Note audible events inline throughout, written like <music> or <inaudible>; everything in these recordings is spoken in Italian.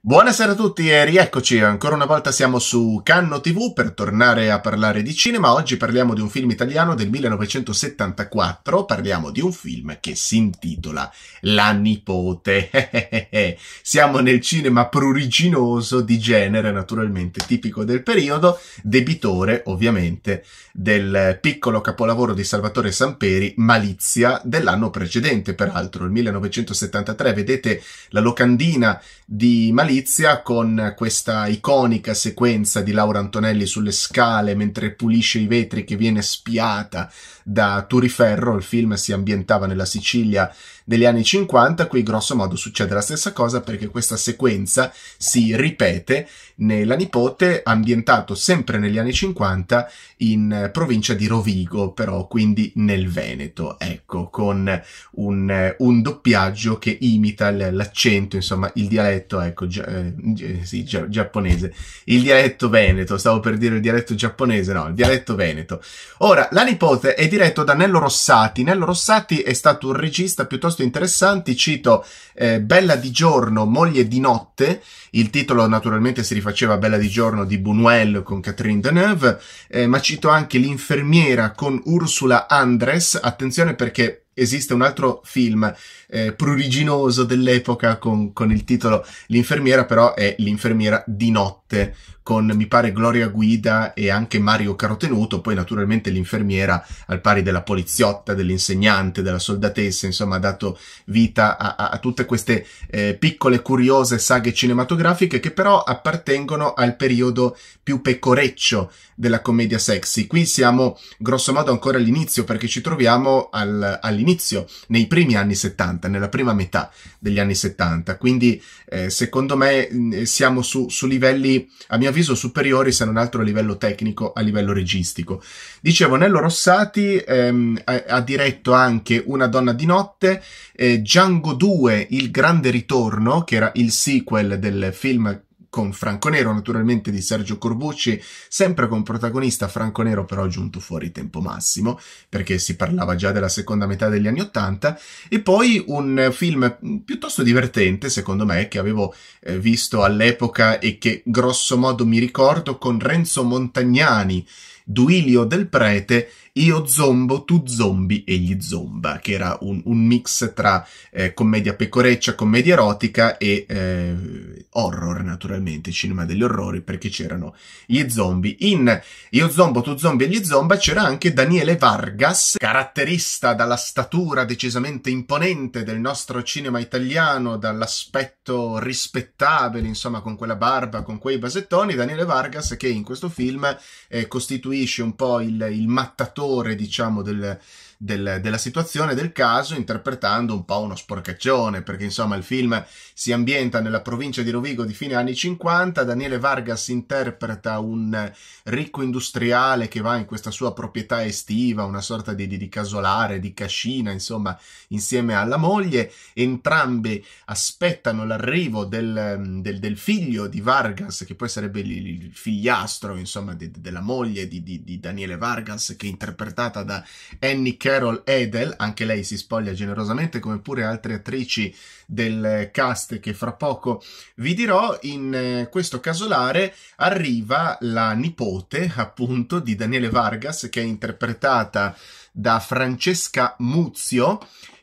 Buonasera a tutti e rieccoci, ancora una volta siamo su Canno TV per tornare a parlare di cinema. Oggi parliamo di un film italiano del 1974, parliamo di un film che si intitola La nipote. <laughs> siamo nel cinema pruriginoso di genere, naturalmente tipico del periodo, debitore ovviamente del piccolo capolavoro di Salvatore Samperi, Malizia, dell'anno precedente peraltro, il 1973. Vedete la locandina di Malizia natalizia con questa iconica sequenza di Laura Antonelli sulle scale mentre pulisce i vetri che viene spiata da Turiferro, il film si ambientava nella Sicilia degli anni 50, qui grosso modo succede la stessa cosa perché questa sequenza si ripete nella nipote ambientato sempre negli anni 50 in provincia di Rovigo, però quindi nel Veneto, ecco, con un, un doppiaggio che imita l'accento, insomma il dialetto, ecco, eh, eh, sì, giapponese, il dialetto veneto, stavo per dire il dialetto giapponese, no, il dialetto veneto. Ora, La nipote è diretto da Nello Rossati. Nello Rossati è stato un regista piuttosto interessante, cito eh, Bella di giorno, moglie di notte, il titolo naturalmente si rifaceva a Bella di giorno di Buñuel con Catherine Deneuve, eh, ma cito anche L'infermiera con Ursula Andres, attenzione perché esiste un altro film eh, pruriginoso dell'epoca con, con il titolo L'infermiera, però è L'infermiera di notte, con mi pare Gloria Guida e anche Mario Carotenuto, poi naturalmente l'infermiera al pari della poliziotta, dell'insegnante, della soldatessa, insomma ha dato vita a, a, a tutte queste eh, piccole curiose saghe cinematografiche che però appartengono al periodo più pecoreccio della commedia sexy. Qui siamo grossomodo ancora all'inizio perché ci troviamo al, all'inizio, nei primi anni 70, nella prima metà degli anni 70, quindi eh, secondo me siamo su, su livelli, a mio avviso, avviso superiori se non altro a livello tecnico, a livello registico. Dicevo, Nello Rossati ehm, ha, ha, diretto anche Una donna di notte, eh, Django 2, Il grande ritorno, che era il sequel del film con Franco Nero, naturalmente di Sergio Corbucci, sempre con protagonista Franco Nero però giunto fuori tempo massimo, perché si parlava già della seconda metà degli anni Ottanta, e poi un film piuttosto divertente, secondo me, che avevo eh, visto all'epoca e che grosso modo mi ricordo con Renzo Montagnani, Duilio del Prete io zombo, tu zombi, gli zomba, che era un, un mix tra eh, commedia pecoreccia, commedia erotica e eh, horror, naturalmente, cinema degli orrori, perché c'erano gli zombie. In Io zombo, tu zombi, gli zomba c'era anche Daniele Vargas, caratterista dalla statura decisamente imponente del nostro cinema italiano, dall'aspetto rispettabile, insomma, con quella barba, con quei basettoni, Daniele Vargas che in questo film eh, costituisce un po' il, il mattatore valore, diciamo, del, del, della situazione, del caso, interpretando un po' uno sporcaccione, perché insomma il film si ambienta nella provincia di Rovigo di fine anni 50, Daniele Vargas interpreta un ricco industriale che va in questa sua proprietà estiva, una sorta di, di, di casolare, di cascina, insomma, insieme alla moglie, entrambe aspettano l'arrivo del, del, del figlio di Vargas, che poi sarebbe il, il figliastro, insomma, di, della moglie di, Daniele Vargas, che è interpretata da Annie K Carol Edel, anche lei si spoglia generosamente, come pure altre attrici del cast che fra poco vi dirò. In eh, questo casolare arriva la nipote, appunto, di Daniele Vargas, che è interpretata da Francesca Muzio,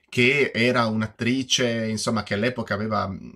che era un'attrice, insomma, che all'epoca aveva mm,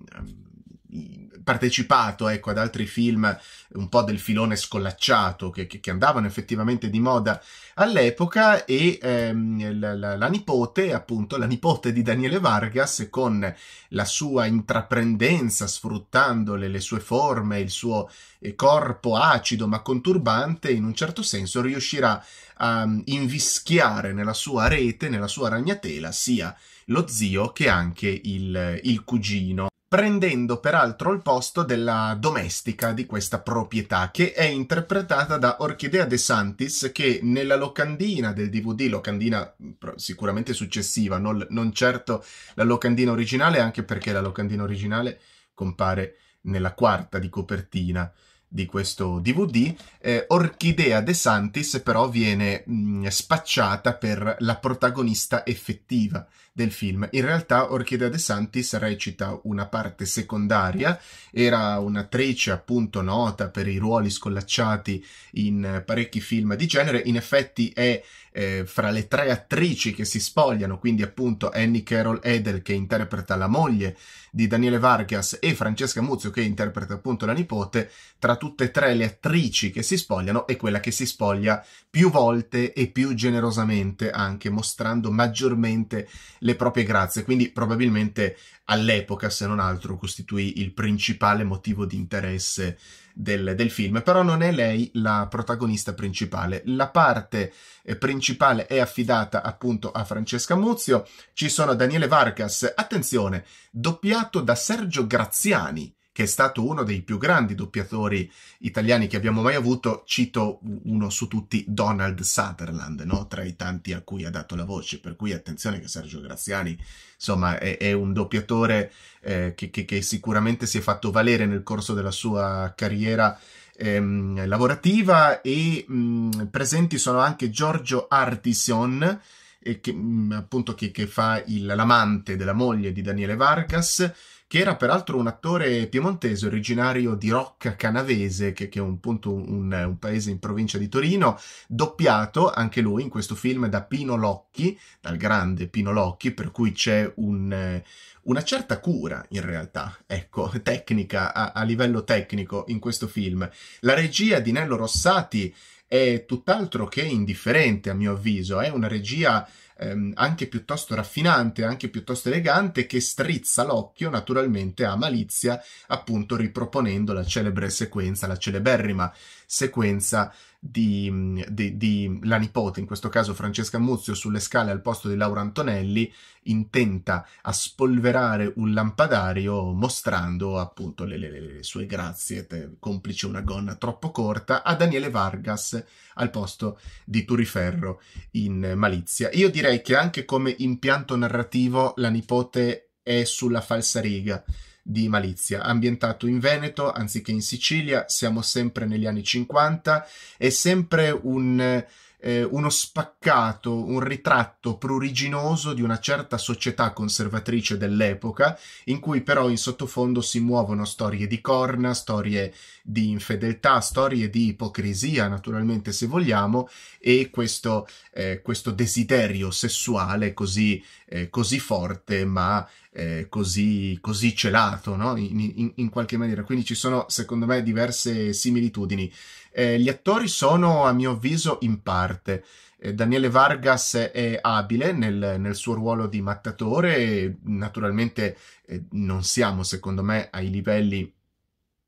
partecipato ecco, ad altri film un po' del filone scollacciato che, che, che andavano effettivamente di moda all'epoca e ehm, la, la, la, nipote, appunto la nipote di Daniele Vargas con la sua intraprendenza sfruttando le, le sue forme, il suo eh, corpo acido ma conturbante in un certo senso riuscirà a um, invischiare nella sua rete, nella sua ragnatela sia lo zio che anche il, il cugino prendendo peraltro il posto della domestica di questa proprietà, che è interpretata da Orchidea De Santis, che nella locandina del DVD, locandina mm, sicuramente successiva, non, non certo la locandina originale, anche perché la locandina originale compare nella quarta di copertina di questo DVD, eh, Orchidea De Santis però viene mh, mm, spacciata per la protagonista effettiva del film. In realtà Orchidea De Santis recita una parte secondaria, era un'attrice appunto nota per i ruoli scollacciati in parecchi film di genere, in effetti è eh, fra le tre attrici che si spogliano, quindi appunto Annie Carol Edel che interpreta la moglie di Daniele Vargas e Francesca Muzio che interpreta appunto la nipote, tra tutte e tre le attrici che si spogliano è quella che si spoglia più volte e più generosamente anche mostrando maggiormente le proprie grazie, quindi probabilmente all'epoca se non altro costituì il principale motivo di interesse del, del, film, però non è lei la protagonista principale. La parte eh, principale è affidata appunto a Francesca Muzio, ci sono Daniele Vargas, attenzione, doppiato da Sergio Graziani, che è stato uno dei più grandi doppiatori italiani che abbiamo mai avuto, cito uno su tutti, Donald Sutherland, no? tra i tanti a cui ha dato la voce, per cui attenzione che Sergio Graziani insomma, è, è un doppiatore eh, che, che, che, sicuramente si è fatto valere nel corso della sua carriera ehm, lavorativa e mh, mm, presenti sono anche Giorgio Artison, eh, che, mh, mm, appunto che, che fa il, l'amante della moglie di Daniele Vargas, che era peraltro un attore piemontese originario di Rocca Canavese, che, che è un, appunto un, un, paese in provincia di Torino, doppiato anche lui in questo film da Pino Locchi, dal grande Pino Locchi, per cui c'è un, una certa cura in realtà, ecco, tecnica, a, a livello tecnico in questo film. La regia di Nello Rossati è tutt'altro che indifferente, a mio avviso, è una regia ehm, anche piuttosto raffinante, anche piuttosto elegante, che strizza l'occhio naturalmente a Malizia, appunto riproponendo la celebre sequenza, la celeberrima sequenza di, di, di, la nipote, in questo caso Francesca Muzio, sulle scale al posto di Laura Antonelli, intenta a spolverare un lampadario mostrando appunto le, le, le sue grazie, te, complice una gonna troppo corta, a Daniele Vargas al posto di Turiferro in Malizia. Io direi che anche come impianto narrativo La nipote è sulla falsa riga di Malizia, ambientato in Veneto anziché in Sicilia, siamo sempre negli anni 50, è sempre un eh, uno spaccato, un ritratto pruriginoso di una certa società conservatrice dell'epoca, in cui però in sottofondo si muovono storie di corna, storie di infedeltà, storie di ipocrisia, naturalmente se vogliamo, e questo, eh, questo desiderio sessuale così, eh, così forte ma eh, così, così celato no? in, in, in qualche maniera. Quindi ci sono secondo me diverse similitudini. Eh, gli attori sono, a mio avviso, in parte. Eh, Daniele Vargas è abile nel, nel suo ruolo di mattatore, naturalmente eh, non siamo, secondo me, ai livelli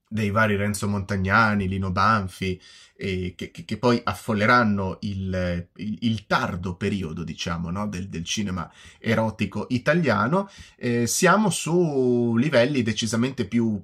dei vari Renzo Montagnani, Lino Banfi, eh, che, che, poi affolleranno il, il, il tardo periodo, diciamo, no? del, del, cinema erotico italiano, eh, siamo su livelli decisamente più,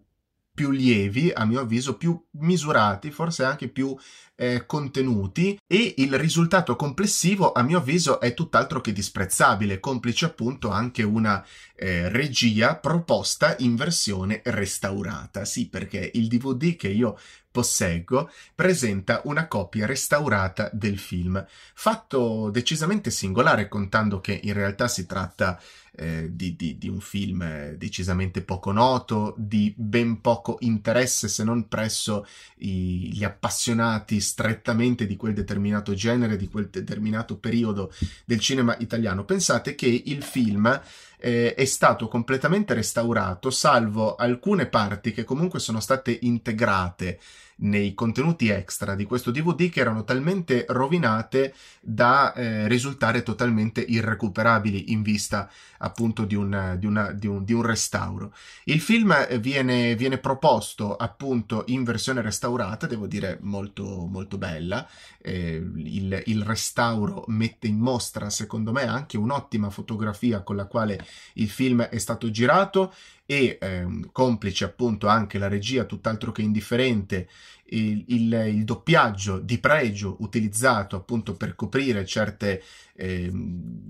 più lievi, a mio avviso, più misurati, forse anche più eh, contenuti e il risultato complessivo, a mio avviso, è tutt'altro che disprezzabile, complice appunto anche una eh, regia proposta in versione restaurata. Sì, perché il DVD che io posseggo presenta una copia restaurata del film, fatto decisamente singolare contando che in realtà si tratta eh, di, di, di un film decisamente poco noto, di ben poco interesse se non presso i, gli appassionati strettamente di quel determinato genere, di quel determinato periodo del cinema italiano. Pensate che il film eh, è stato completamente restaurato, salvo alcune parti che comunque sono state integrate nei contenuti extra di questo DVD che erano talmente rovinate da eh, risultare totalmente irrecuperabili in vista appunto di, una, di, una, di, un, di un, restauro. Il film viene, viene, proposto appunto in versione restaurata, devo dire molto, molto bella. Eh, il, il restauro mette in mostra, secondo me, anche un'ottima fotografia con la quale il film è stato girato e ehm, complice appunto anche la regia tutt'altro che indifferente il, il, il, doppiaggio di pregio utilizzato appunto per coprire certe, ehm,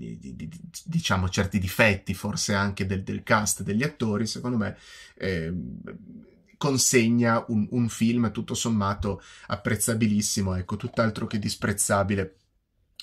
diciamo, certi difetti forse anche del, del, cast degli attori secondo me ehm, consegna un, un, film tutto sommato apprezzabilissimo ecco tutt'altro che disprezzabile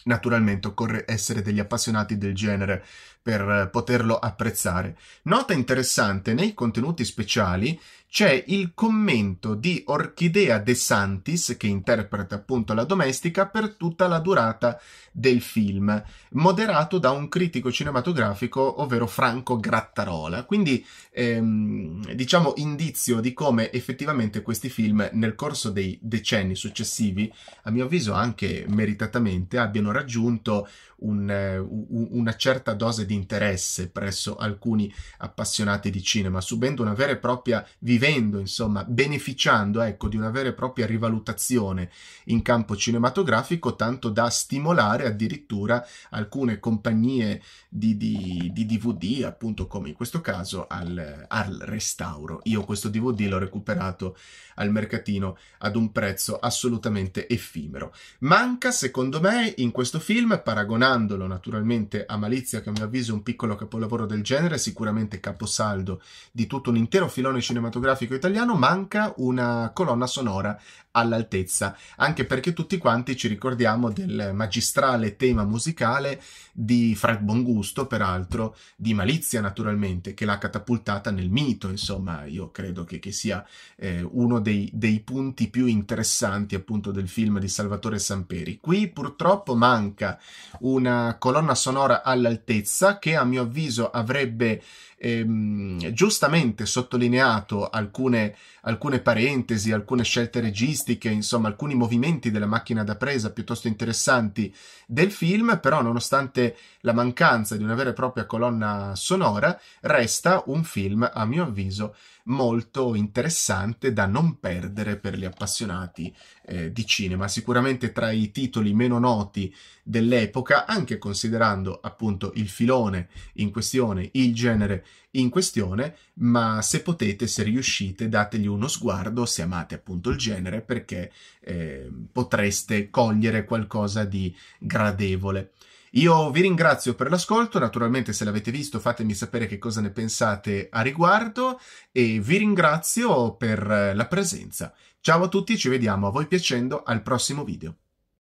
naturalmente occorre essere degli appassionati del genere per poterlo apprezzare. Nota interessante, nei contenuti speciali c'è il commento di Orchidea De Santis, che interpreta appunto la domestica, per tutta la durata del film, moderato da un critico cinematografico, ovvero Franco Grattarola. Quindi ehm, diciamo indizio di come effettivamente questi film nel corso dei decenni successivi, a mio avviso anche meritatamente, abbiano raggiunto un, eh, una certa dose di interesse presso alcuni appassionati di cinema, subendo una vera e propria, vivendo insomma, beneficiando ecco, di una vera e propria rivalutazione in campo cinematografico, tanto da stimolare addirittura alcune compagnie di, di, di DVD, appunto come in questo caso, al, al restauro. Io questo DVD l'ho recuperato al mercatino ad un prezzo assolutamente effimero. Manca, secondo me, in questo film, paragonandolo naturalmente a Malizia, che a mio avviso paese un piccolo capolavoro del genere, sicuramente caposaldo di tutto un intero filone cinematografico italiano, manca una colonna sonora all'altezza, anche perché tutti quanti ci ricordiamo del magistrale tema musicale di Fred Bongusto, peraltro di Malizia naturalmente, che l'ha catapultata nel mito, insomma io credo che, che sia eh, uno dei, dei, punti più interessanti appunto del film di Salvatore Samperi. Qui purtroppo manca una colonna sonora all'altezza che a mio avviso avrebbe ehm, giustamente sottolineato alcune, alcune parentesi, alcune scelte registiche, insomma alcuni movimenti della macchina da presa piuttosto interessanti del film, però nonostante la mancanza di una vera e propria colonna sonora, resta un film, a mio avviso, molto interessante da non perdere per gli appassionati eh, di cinema. Sicuramente tra i titoli meno noti dell'epoca, anche considerando appunto il filone in questione, il genere in questione, ma se potete, se riuscite, dategli uno sguardo se amate appunto il genere perché eh, potreste cogliere qualcosa di gradevole. Io vi ringrazio per l'ascolto, naturalmente se l'avete visto fatemi sapere che cosa ne pensate a riguardo e vi ringrazio per la presenza. Ciao a tutti, ci vediamo a voi piacendo al prossimo video.